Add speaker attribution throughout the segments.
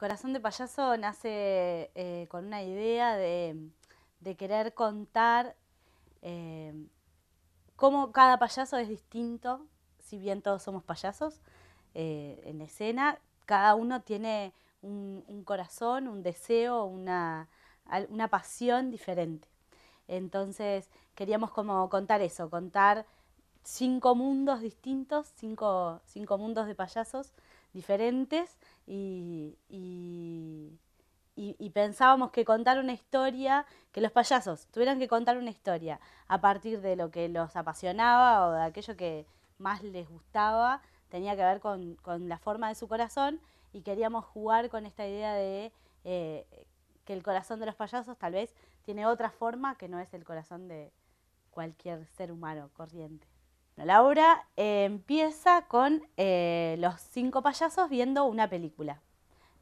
Speaker 1: Corazón de Payaso nace eh, con una idea de, querer contar eh, cómo cada payaso es distinto, si bien todos somos payasos eh, en escena, cada uno tiene un, corazón, un deseo, una, pasión diferente. Entonces queríamos como contar eso, contar cinco mundos distintos, cinco, mundos de payasos diferentes y y, pensábamos que contar una historia, que los payasos tuvieran que contar una historia a partir de lo que los apasionaba o de aquello que más les gustaba, tenía que ver con, la forma de su corazón y queríamos jugar con esta idea de eh, que el corazón de los payasos tal vez tiene otra forma que no es el corazón de cualquier ser humano corriente. La obra eh, empieza con eh, los cinco payasos viendo una película.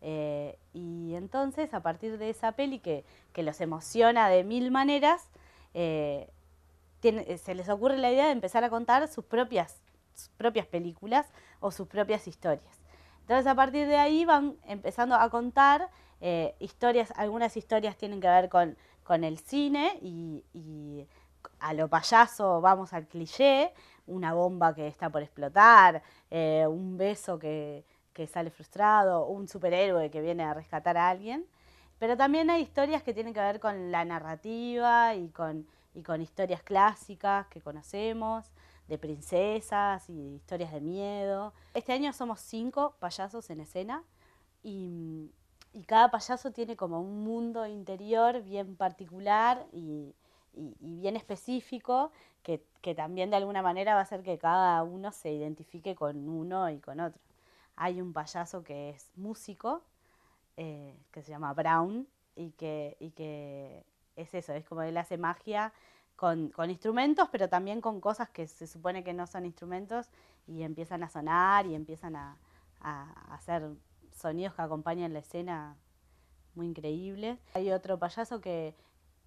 Speaker 1: Eh, y entonces, a partir de esa peli que, los emociona de mil maneras, eh, eh, se les ocurre la idea de empezar a contar sus propias, propias películas o sus propias historias. Entonces, a partir de ahí van empezando a contar historias, algunas historias tienen que ver con, el cine y, a lo payaso vamos al cliché, una bomba que está por explotar, un beso que que sale frustrado, un superhéroe que viene a rescatar a alguien, pero también hay historias que tienen que ver con la narrativa y con, historias clásicas que conocemos, de princesas y historias de miedo. Este año somos cinco payasos en escena y, cada payaso tiene como un mundo interior bien particular y, bien específico que, que también de alguna manera va a hacer que cada uno se identifique con uno y con otro hay un payaso que es músico, eh, que se llama Brown, y que, es eso, es como él hace magia con, instrumentos, pero también con cosas que se supone que no son instrumentos y empiezan a sonar y empiezan a, hacer sonidos que acompañan la escena muy increíble. Hay otro payaso que,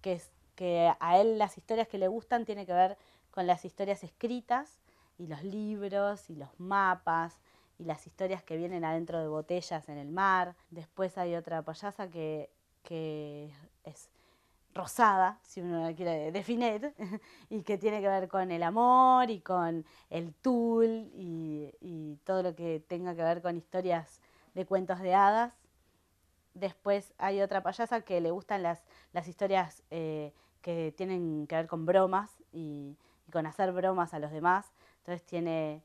Speaker 1: que a él las historias que le gustan tiene que ver con las historias escritas y los libros y los mapas y las historias que vienen adentro de botellas en el mar. Después hay otra payasa que, es rosada, si uno la quiere definir, y que tiene que ver con el amor y con el tul y, todo lo que tenga que ver con historias de cuentos de hadas. Después hay otra payasa que le gustan las, las historias eh, que tienen que ver con bromas y, y, con hacer bromas a los demás. Entonces tiene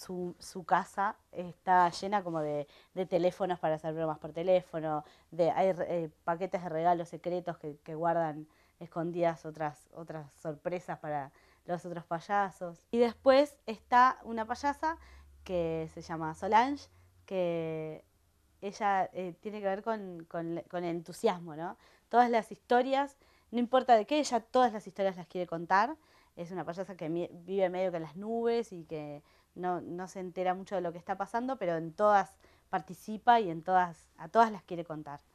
Speaker 1: su, casa está llena como de, teléfonos para hacer bromas por teléfono, de hay eh, paquetes de regalos secretos que, guardan escondidas otras, otras sorpresas para los otros payasos. Y después está una payasa que se llama Solange, que ella eh, tiene que ver con, con el entusiasmo, ¿no? Todas las historias, no importa de qué, ella todas las historias las quiere contar es una payasa que vive medio que en las nubes y que no, no, se entera mucho de lo que está pasando, pero en todas participa y en todas, a todas las quiere contar.